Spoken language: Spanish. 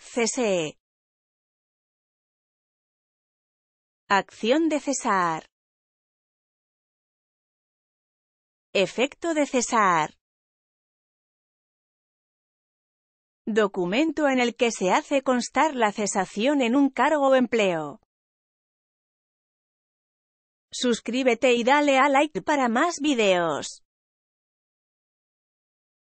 Cese. Acción de cesar. Efecto de cesar. Documento en el que se hace constar la cesación en un cargo o empleo. Suscríbete y dale a like para más videos.